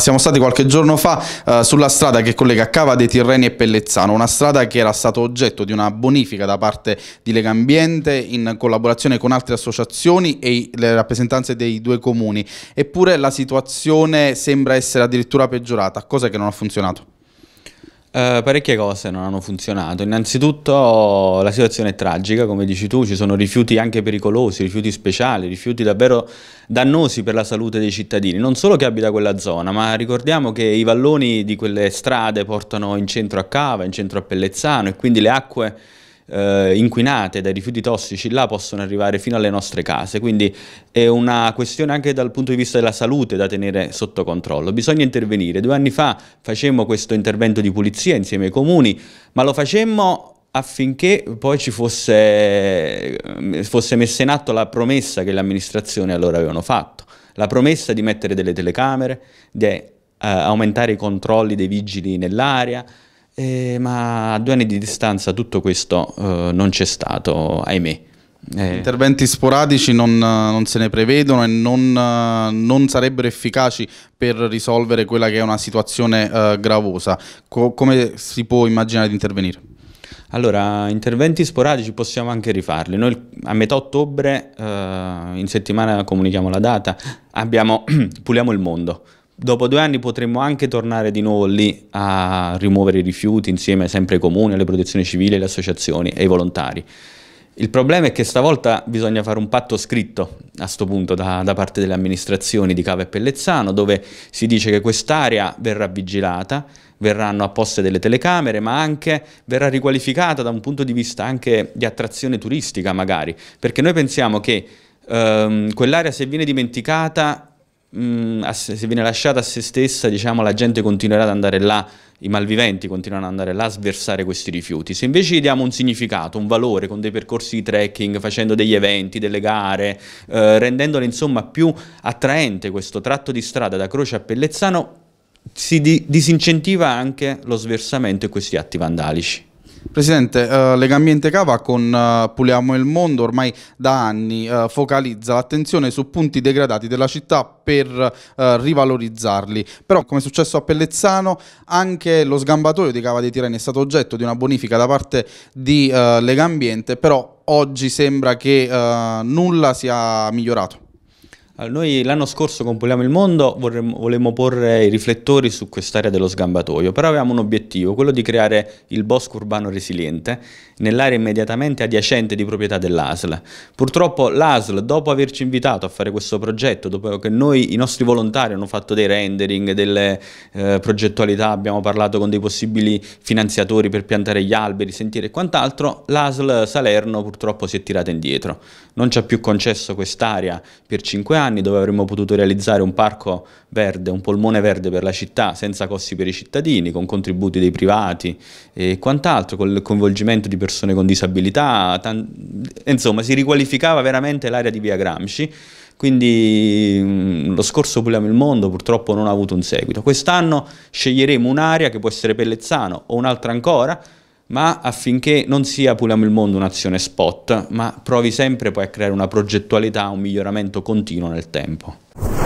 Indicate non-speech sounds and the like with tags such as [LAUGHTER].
Siamo stati qualche giorno fa eh, sulla strada che collega Cava dei Tirreni e Pellezzano, una strada che era stata oggetto di una bonifica da parte di Lega Ambiente in collaborazione con altre associazioni e le rappresentanze dei due comuni. Eppure la situazione sembra essere addirittura peggiorata, cosa che non ha funzionato. Eh, parecchie cose non hanno funzionato. Innanzitutto la situazione è tragica, come dici tu, ci sono rifiuti anche pericolosi, rifiuti speciali, rifiuti davvero dannosi per la salute dei cittadini, non solo che abita quella zona, ma ricordiamo che i valloni di quelle strade portano in centro a Cava, in centro a Pellezzano e quindi le acque eh, inquinate dai rifiuti tossici là possono arrivare fino alle nostre case, quindi è una questione anche dal punto di vista della salute da tenere sotto controllo, bisogna intervenire. Due anni fa facemmo questo intervento di pulizia insieme ai comuni, ma lo facemmo affinché poi ci fosse, eh, fosse messa in atto la promessa che le amministrazioni allora avevano fatto, la promessa di mettere delle telecamere, di eh, aumentare i controlli dei vigili nell'area, eh, ma a due anni di distanza tutto questo eh, non c'è stato, ahimè. Eh. Interventi sporadici non, non, se ne prevedono e non, non, sarebbero efficaci per risolvere quella che è una situazione eh, gravosa. Co come si può immaginare di intervenire? Allora, interventi sporadici possiamo anche rifarli. Noi a metà ottobre, eh, in settimana comunichiamo la data, abbiamo [CLEARS THROAT] Puliamo il mondo dopo due anni potremmo anche tornare di nuovo lì a rimuovere i rifiuti insieme sempre ai comuni, alle protezioni civili, alle associazioni e ai volontari. Il problema è che stavolta bisogna fare un patto scritto a questo punto da, da, parte delle amministrazioni di Cava e Pellezzano dove si dice che quest'area verrà vigilata, verranno apposte delle telecamere ma anche verrà riqualificata da un punto di vista anche di attrazione turistica magari perché noi pensiamo che ehm, quell'area se viene dimenticata mh, mm, se, viene lasciata a se stessa, diciamo, la gente continuerà ad andare là, i malviventi continuano ad andare là a sversare questi rifiuti. Se invece gli diamo un significato, un valore con dei percorsi di trekking, facendo degli eventi, delle gare, eh, rendendolo insomma più attraente questo tratto di strada da Croce a Pellezzano, si di disincentiva anche lo sversamento e questi atti vandalici. Presidente, uh, eh, Legambiente Cava con uh, Puliamo il Mondo ormai da anni uh, focalizza l'attenzione su punti degradati della città per uh, rivalorizzarli, però come è successo a Pellezzano anche lo sgambatoio di Cava dei Tirreni è stato oggetto di una bonifica da parte di Legambiente, però oggi sembra che nulla sia migliorato noi l'anno scorso con Poliamo il Mondo vorremmo, volevamo porre i riflettori su quest'area dello sgambatoio, però avevamo un obiettivo, quello di creare il bosco urbano resiliente nell'area immediatamente adiacente di proprietà dell'ASL. Purtroppo l'ASL, dopo averci invitato a fare questo progetto, dopo che noi, i nostri volontari hanno fatto dei rendering, delle eh, progettualità, abbiamo parlato con dei possibili finanziatori per piantare gli alberi, sentieri e quant'altro, l'ASL Salerno purtroppo si è tirata indietro. Non ci ha più concesso quest'area per 5 anni, anni dove avremmo potuto realizzare un parco verde, un polmone verde per la città senza costi per i cittadini, con contributi dei privati e quant'altro, con il coinvolgimento di persone con disabilità, insomma si riqualificava veramente l'area di via Gramsci quindi mm, lo scorso Puliamo il Mondo purtroppo non ha avuto un seguito. Quest'anno sceglieremo un'area che può essere Pellezzano o un'altra ancora, ma affinché non sia Puliamo il Mondo un'azione spot, ma provi sempre poi a creare una progettualità, un miglioramento continuo nel tempo.